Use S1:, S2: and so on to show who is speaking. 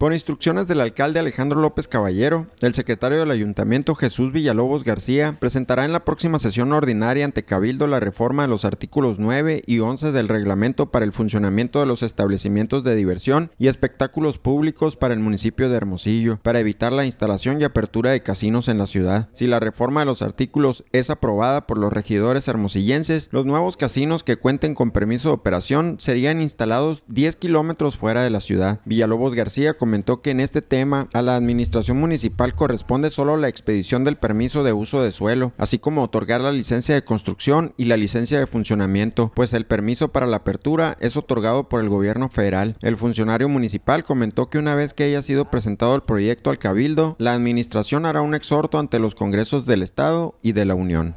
S1: Por instrucciones del alcalde Alejandro López Caballero, el secretario del Ayuntamiento Jesús Villalobos García presentará en la próxima sesión ordinaria ante Cabildo la reforma de los artículos 9 y 11 del reglamento para el funcionamiento de los establecimientos de diversión y espectáculos públicos para el municipio de Hermosillo, para evitar la instalación y apertura de casinos en la ciudad. Si la reforma de los artículos es aprobada por los regidores hermosillenses, los nuevos casinos que cuenten con permiso de operación serían instalados 10 kilómetros fuera de la ciudad. Villalobos García que en este tema a la administración municipal corresponde solo la expedición del permiso de uso de suelo, así como otorgar la licencia de construcción y la licencia de funcionamiento, pues el permiso para la apertura es otorgado por el gobierno federal. El funcionario municipal comentó que una vez que haya sido presentado el proyecto al cabildo, la administración hará un exhorto ante los congresos del estado y de la Unión.